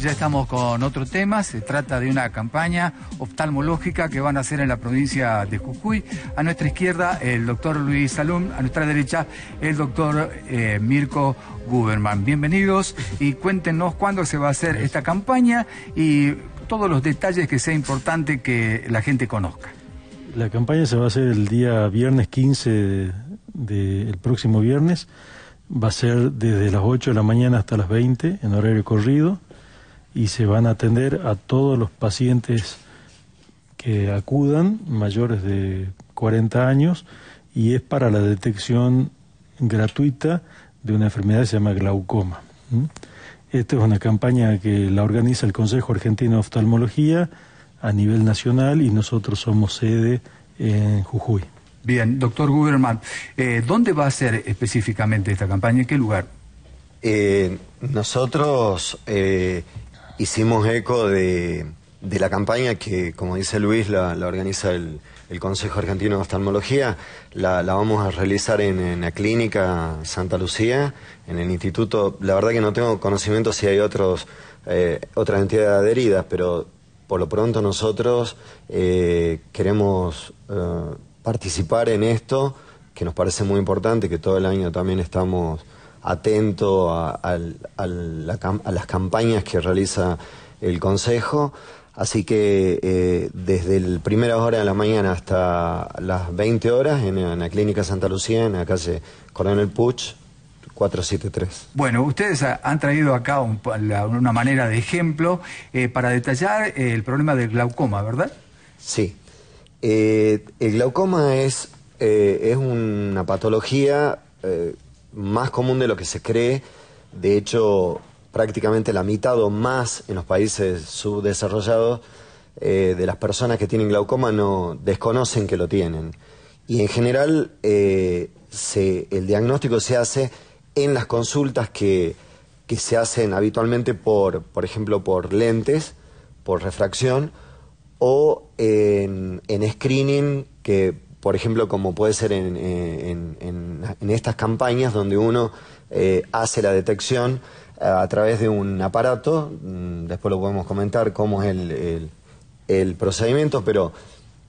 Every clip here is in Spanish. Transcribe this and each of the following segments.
Ya estamos con otro tema, se trata de una campaña oftalmológica que van a hacer en la provincia de Jujuy. A nuestra izquierda el doctor Luis Salum, a nuestra derecha el doctor eh, Mirko Guberman. Bienvenidos y cuéntenos cuándo se va a hacer esta campaña y todos los detalles que sea importante que la gente conozca. La campaña se va a hacer el día viernes 15 del próximo viernes. Va a ser desde las 8 de la mañana hasta las 20 en horario corrido y se van a atender a todos los pacientes que acudan, mayores de 40 años, y es para la detección gratuita de una enfermedad que se llama glaucoma. Esta es una campaña que la organiza el Consejo Argentino de Oftalmología a nivel nacional y nosotros somos sede en Jujuy. Bien, doctor Guberman, eh, ¿dónde va a ser específicamente esta campaña? ¿En qué lugar? Eh, nosotros eh, hicimos eco de, la campaña que, como dice Luis, la, organiza el, el, Consejo Argentino de Oftalmología. La, vamos a realizar en, la clínica Santa Lucía, en el instituto. La verdad que no tengo conocimiento si hay otros, eh, otras entidades adheridas, pero por lo pronto nosotros eh, queremos eh, participar en esto, que nos parece muy importante, que todo el año también estamos atento a, las campañas que realiza el Consejo. Así que eh, desde las primera hora de la mañana hasta las 20 horas en, la Clínica Santa Lucía, en la calle Coronel Puch, 473. Bueno, ustedes han traído acá una manera de ejemplo eh, para detallar eh, el problema del glaucoma, ¿verdad? Sí. el glaucoma es, es una patología más común de lo que se cree. De hecho, prácticamente la mitad o más en los países subdesarrollados eh, de las personas que tienen glaucoma no desconocen que lo tienen. Y en general eh, el diagnóstico se hace en las consultas que, que se hacen habitualmente por, por ejemplo, por lentes, por refracción o en, en screening que por ejemplo, como puede ser en, estas campañas donde uno eh, hace la detección eh, a, través de un aparato, mm, después lo podemos comentar cómo es el, procedimiento, pero,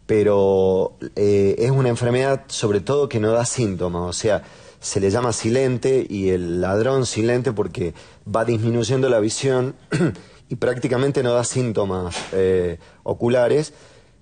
pero eh, es una enfermedad sobre todo que no da síntomas, o sea, se le llama silente y el ladrón silente porque va disminuyendo la visión y prácticamente no da síntomas oculares.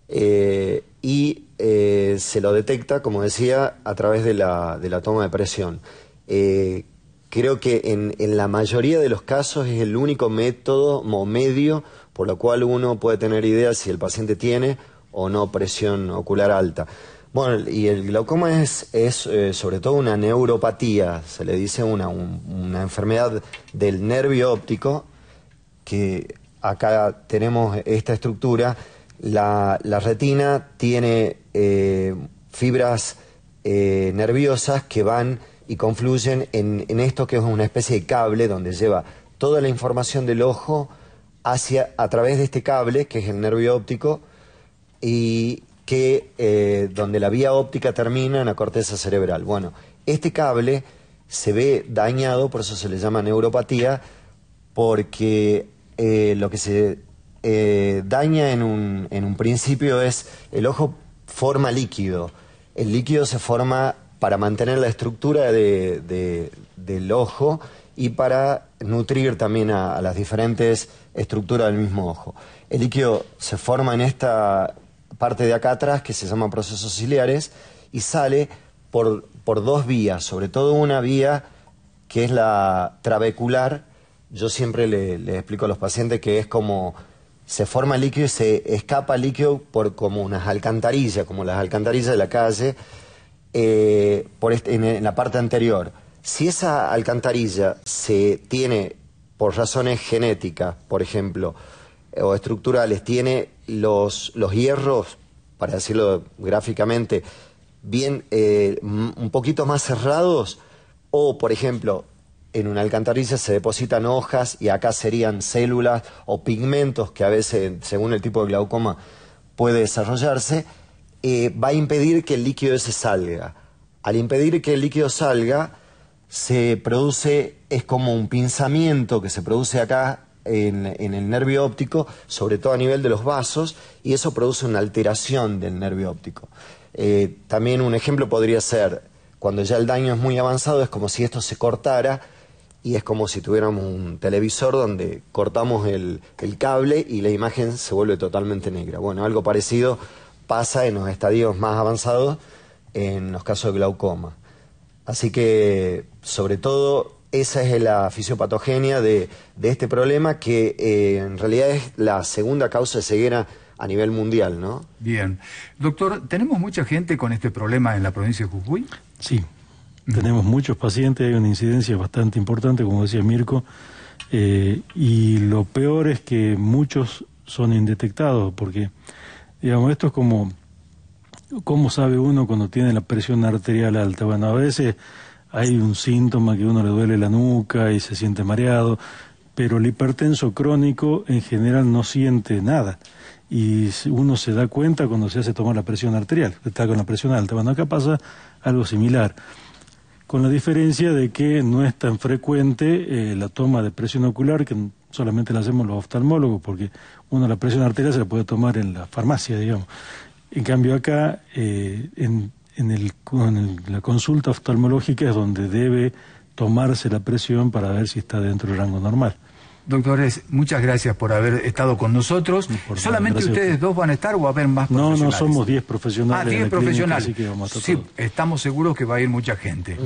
y eh, se lo detecta, como decía, a través de la, de la toma de presión. Eh, creo que en, la mayoría de los casos es el único método o medio por lo cual uno puede tener idea si el paciente tiene o no presión ocular alta. Bueno, y el glaucoma es, es eh, sobre todo una neuropatía, se le dice una, una enfermedad del nervio óptico, que acá tenemos esta estructura, la retina tiene eh, fibras eh, nerviosas que van y confluyen en, esto que es una especie de cable donde lleva toda la información del ojo hacia a través de este cable que es el nervio óptico y que eh, donde la vía óptica termina en la corteza cerebral. Bueno, este cable se ve dañado, por eso se le llama neuropatía, porque lo que se daña en un, en un principio es el ojo forma líquido. El líquido se forma para mantener la estructura del ojo y para nutrir también a, las diferentes estructuras del mismo ojo. El líquido se forma en esta parte de acá atrás que se llama procesos ciliares y sale por, dos vías, sobre todo una vía que es la trabecular. Yo siempre le explico a los pacientes que es como se forma líquido y se escapa líquido por como unas alcantarillas, como las alcantarillas de la calle, eh, por este, en, la parte anterior. Si esa alcantarilla se tiene por razones genéticas, por ejemplo, eh, o estructurales, tiene los, los hierros, para decirlo gráficamente, bien eh, un poquito más cerrados, o por ejemplo, en una alcantarilla se depositan hojas y acá serían células o pigmentos que a veces, según el tipo de glaucoma, puede desarrollarse, eh, va a impedir que el líquido ese salga. Al impedir que el líquido salga, se produce, es como un pinzamiento que se produce acá en, el nervio óptico, sobre todo a nivel de los vasos, y eso produce una alteración del nervio óptico. Eh, también un ejemplo podría ser, cuando ya el daño es muy avanzado, es como si esto se cortara y es como si tuviéramos un televisor donde cortamos el, cable y la imagen se vuelve totalmente negra. Bueno, algo parecido pasa en los estadios más avanzados en los casos de glaucoma. Así que, sobre todo, esa es la fisiopatogenia de, este problema que eh, en realidad es la segunda causa de ceguera a nivel mundial, ¿no? Bien. Doctor, ¿tenemos mucha gente con este problema en la provincia de Jujuy? Sí, tenemos muchos pacientes, hay una incidencia bastante importante, como decía Mirko, eh, y lo peor es que muchos son indetectados, porque, digamos, esto es como, ¿cómo sabe uno cuando tiene la presión arterial alta? Bueno, a veces hay un síntoma que uno le duele la nuca y se siente mareado, pero el hipertenso crónico en general no siente nada. Y uno se da cuenta cuando se hace tomar la presión arterial, está con la presión alta. Bueno, acá pasa algo similar con la diferencia de que no es tan frecuente eh, la toma de presión ocular, que solamente la hacemos los oftalmólogos, porque uno la presión arterial se la puede tomar en la farmacia, digamos. En cambio acá, eh, en, la consulta oftalmológica es donde debe tomarse la presión para ver si está dentro del rango normal. Doctores, muchas gracias por haber estado con nosotros. ¿Solamente ustedes dos van a estar o va a haber más profesionales? No, no, somos 10 profesionales. Ah, 10 profesionales. sí, estamos seguros que va a ir mucha gente.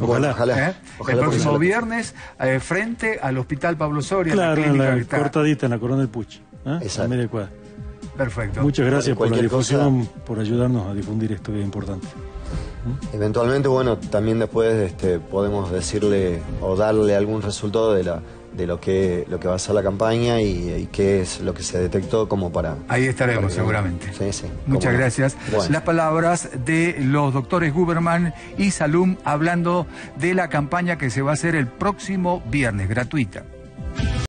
Ojalá. Ojalá. ¿Eh? El próximo viernes, eh, frente al Hospital Pablo Soria. Claro, la clínica en la cortadita, en la Corona del Puch. ¿eh? Exacto. Perfecto. Muchas gracias por la difusión, por ayudarnos a difundir esto que es importante. ¿Mm? Eventualmente, bueno, también después este, podemos decirle o darle algún resultado de la de lo que, lo que va a ser la campaña y, qué es lo que se detectó como para... Ahí estaremos seguramente. Sí, sí. Muchas gracias. Las palabras de los doctores Guberman y Salum hablando de la campaña que se va a hacer el próximo viernes, gratuita.